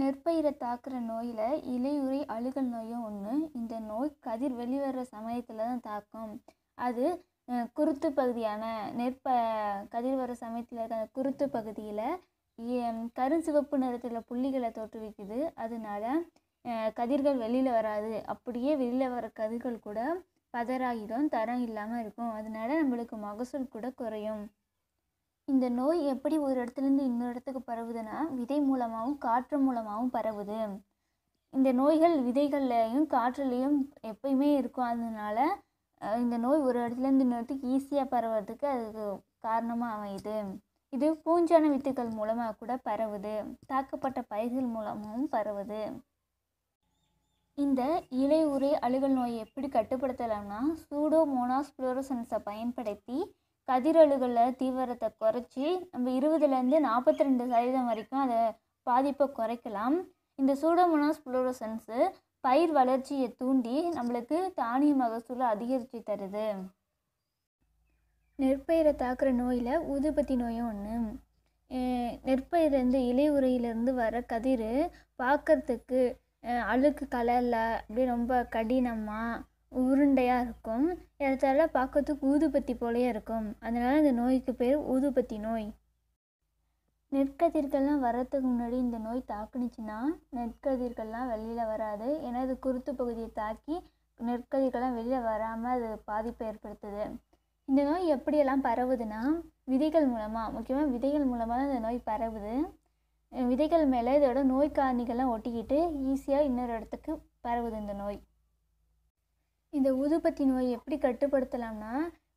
நெற்பயிரை தாக்குற நோயில் இலையுறை அழுகல் நோயும் ஒன்று இந்த நோய் கதிர் வெளிவர சமயத்தில் தான் தாக்கும் அது குருத்து பகுதியான நெற்ப கதிர் வர சமயத்தில் இருக்கிற அந்த குருத்து பகுதியில் கருஞ்சிவப்பு நிறத்தில் புள்ளிகளை தோற்றுவிக்குது அதனால கதிர்கள் வெளியில் வராது அப்படியே வெளியில் வர கதிர்கள் கூட பதறாகிடும் தரம் இல்லாமல் இருக்கும் அதனால நம்மளுக்கு மகசூல் கூட குறையும் இந்த நோய் எப்படி ஒரு இடத்துலேருந்து இன்னொரு இடத்துக்கு பரவுதுன்னா விதை மூலமாகவும் காற்று மூலமாகவும் பரவுது இந்த நோய்கள் விதைகள்லேயும் காற்றுலேயும் எப்பயுமே இருக்கும் அதனால இந்த நோய் ஒரு இடத்துலேருந்து இன்னொரு இடத்துக்கு ஈஸியாக பரவுறதுக்கு அதுக்கு காரணமாக அமையுது இது பூஞ்சான வித்துக்கள் மூலமாக கூட பரவுது தாக்கப்பட்ட பயிர்கள் மூலமாகவும் பரவுது இந்த இலை உரை அழுகல் நோயை எப்படி கட்டுப்படுத்தலாம்னா சூடோமோனாஸ் புளோரசன்ஸை பயன்படுத்தி கதிரழுகல தீவிரத்தை குறைச்சி நம்ம இருபதுலேருந்து நாற்பத்தி ரெண்டு சதவீதம் வரைக்கும் அதை பாதிப்பை குறைக்கலாம் இந்த சூடோமோனாஸ் புளோரோசன்ஸு பயிர் வளர்ச்சியை தூண்டி நம்மளுக்கு தானிய மகசூலை அதிகரித்து தருது நெற்பயிரை தாக்குற நோயில் ஊதுபத்தி நோயும் ஒன்று நெற்பயிலேருந்து இலை உரையிலேருந்து வர கதிர் பார்க்குறதுக்கு அழுக்கு கலரில் அப்படியே ரொம்ப கடினமாக உருண்டையாக இருக்கும் இடத்தால பார்க்கறதுக்கு ஊதுபத்தி போலயே இருக்கும் அதனால் இந்த நோய்க்கு பேர் ஊதுபத்தி நோய் நெற்கதிர்கள்லாம் வர்றதுக்கு முன்னாடி இந்த நோய் தாக்குனுச்சுன்னா நெற்கதிர்கள்லாம் வெளியில் வராது ஏன்னா இது குருத்து பகுதியை தாக்கி நெற்கதிர்கள்லாம் வெளியில் வராமல் அது பாதிப்பை ஏற்படுத்துது இந்த நோய் எப்படியெல்லாம் பரவுதுன்னா விதைகள் மூலமாக முக்கியமாக விதைகள் மூலமாக தான் இந்த நோய் பரவுது விதைகள் மேலே இதோட நோய் காரணிகள்லாம் ஒட்டிக்கிட்டு ஈஸியாக இன்னொரு இடத்துக்கு பரவுது இந்த நோய் இந்த ஊதுபத்தி நோய் எப்படி கட்டுப்படுத்தலாம்னா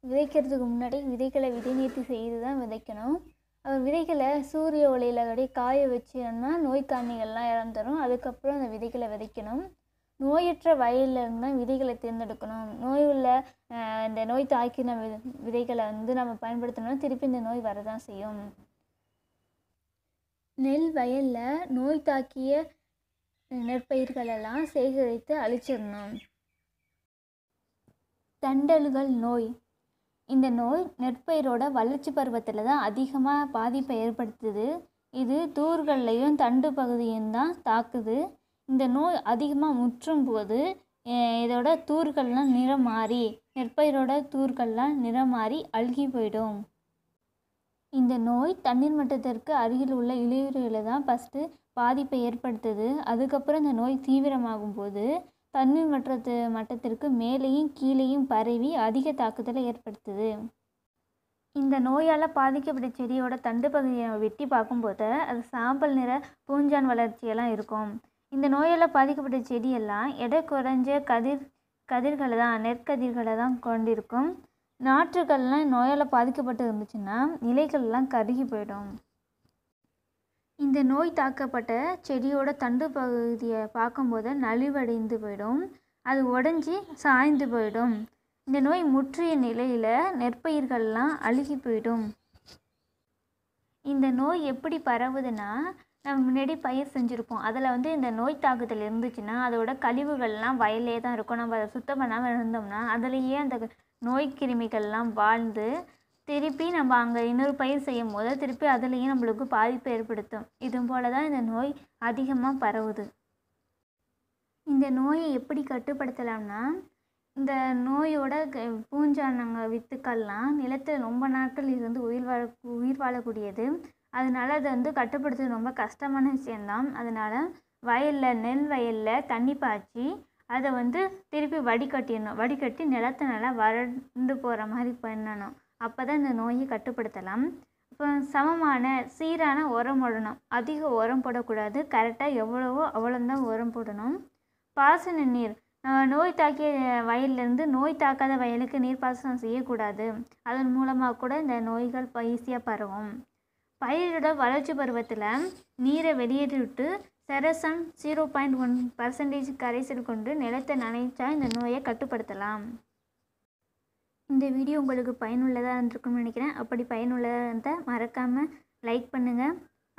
விதைக்கிறதுக்கு முன்னாடி விதைகளை விதை நீர்த்தி செய்து தான் விதைக்கணும் அப்புறம் விதைகளை சூரிய ஒளியில் அப்படியே காய வச்சோம்னா நோய்க்காரணிகள்லாம் இறந்துடும் அதுக்கப்புறம் அந்த விதைகளை விதைக்கணும் நோயற்ற வயலில் இருந்தால் விதைகளை தேர்ந்தெடுக்கணும் நோய் உள்ள இந்த நோய் தாக்கின வி விதைகளை வந்து நம்ம பயன்படுத்தணும்னா திருப்பி இந்த நோய் வரதான் செய்யும் நெல் வயலில் நோய் தாக்கிய நெற்பயிர்களெல்லாம் சேகரித்து அழிச்சிடணும் தண்டல்கள் நோய் இந்த நோய் நெற்பயிரோட வளர்ச்சி பருவத்தில் தான் அதிகமாக பாதிப்பை ஏற்படுத்துது இது தூர்கள்லேயும் தண்டு பகுதியும் தான் தாக்குது இந்த நோய் அதிகமாக முற்றும் போது இதோட தூர்கள்லாம் நிறம் மாறி நெற்பயிரோட தூர்கள்லாம் நிறம் மாறி அழுகி போயிடும் இந்த நோய் தண்ணீர் மட்டத்திற்கு அருகில் உள்ள இளையுறையில் தான் ஃபஸ்ட்டு பாதிப்பை ஏற்படுத்துது அதுக்கப்புறம் இந்த நோய் தீவிரமாகும் போது தண்ணீர் மற்றது மட்டத்திற்கு மேலேயும் கீழேயும் பரவி அதிக தாக்குதலை ஏற்படுத்துது இந்த நோயால் பாதிக்கப்பட்ட செடியோட தண்டு பகுதியை வெட்டி பார்க்கும்போது அது சாம்பல் நிற பூஞ்சான் வளர்ச்சியெல்லாம் இருக்கும் இந்த நோயால் பாதிக்கப்பட்ட செடியெல்லாம் எடை குறைஞ்ச கதிர் கதிர்களை தான் நெற்கதிர்களை தான் கொண்டிருக்கும் நாற்றுகள்லாம் நோயால் பாதிக்கப்பட்டு இருந்துச்சுன்னா இலைகள்லாம் கருகி போயிடும் இந்த நோய் தாக்கப்பட்ட செடியோட தண்டு பகுதியை பார்க்கும்போது நலிவடைந்து போயிடும் அது உடஞ்சி சாய்ந்து போயிடும் இந்த நோய் முற்றிய நிலையில் நெற்பயிர்கள்லாம் அழுகி போயிடும் இந்த நோய் எப்படி பரவுதுன்னா நம்ம முன்னாடி பயிர் செஞ்சுருப்போம் அதில் வந்து இந்த நோய் தாக்குதல் இருந்துச்சுன்னா அதோட கழிவுகள்லாம் வயலே தான் இருக்கும் நம்ம அதை சுத்தம் பண்ணாமல் இருந்தோம்னா அதுலேயே அந்த நோய் கிருமிகள்லாம் வாழ்ந்து திருப்பி நம்ம அங்கே இன்னொரு பயிர் செய்யும் போது திருப்பி அதுலேயும் நம்மளுக்கு பாதிப்பு ஏற்படுத்தும் இது போல தான் இந்த நோய் அதிகமாக பரவுது இந்த நோயை எப்படி கட்டுப்படுத்தலாம்னா இந்த நோயோட பூஞ்சானங்க வித்துக்கள்லாம் நிலத்தில் ரொம்ப நாட்கள் இருந்து உயிர் வாழ உயிர் வாழக்கூடியது அதனால் அதை வந்து கட்டுப்படுத்துறது ரொம்ப கஷ்டமான விஷயந்தான் அதனால் வயலில் நெல் வயலில் தண்ணி பாய்ச்சி அதை வந்து திருப்பி வடிகட்டிடணும் வடிகட்டி நிலத்தை நல்லா வறண்டு போகிற மாதிரி பண்ணணும் அப்போ தான் இந்த நோயை கட்டுப்படுத்தலாம் இப்போ சமமான சீரான உரம் போடணும் அதிக உரம் போடக்கூடாது கரெக்டாக எவ்வளவோ அவ்வளோந்தான் உரம் போடணும் பாசன நீர் நோய் தாக்கிய வயல்லேருந்து நோய் தாக்காத வயலுக்கு நீர் பாசனம் செய்யக்கூடாது அதன் மூலமாக கூட இந்த நோய்கள் ஈஸியாக பரவும் பயிரோட வளர்ச்சி பருவத்தில் நீரை விட்டு செரசன் ஜீரோ பாயிண்ட் ஒன் பர்சன்டேஜ் கரைசல் கொண்டு நிலத்தை நினைச்சா இந்த நோயை கட்டுப்படுத்தலாம் இந்த வீடியோ உங்களுக்கு பயனுள்ளதாக இருந்திருக்கும்னு நினைக்கிறேன் அப்படி பயனுள்ளதாக இருந்தால் மறக்காமல் லைக் பண்ணுங்கள்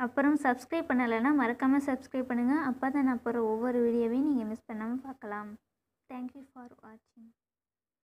அப்புறம் சப்ஸ்கிரைப் பண்ணலைன்னா மறக்காமல் சப்ஸ்கிரைப் பண்ணுங்கள் அப்போ தான் நான் அப்புறம் ஒவ்வொரு வீடியோவையும் நீங்கள் மிஸ் பண்ணாமல் பார்க்கலாம் தேங்க்யூ ஃபார் வாட்சிங்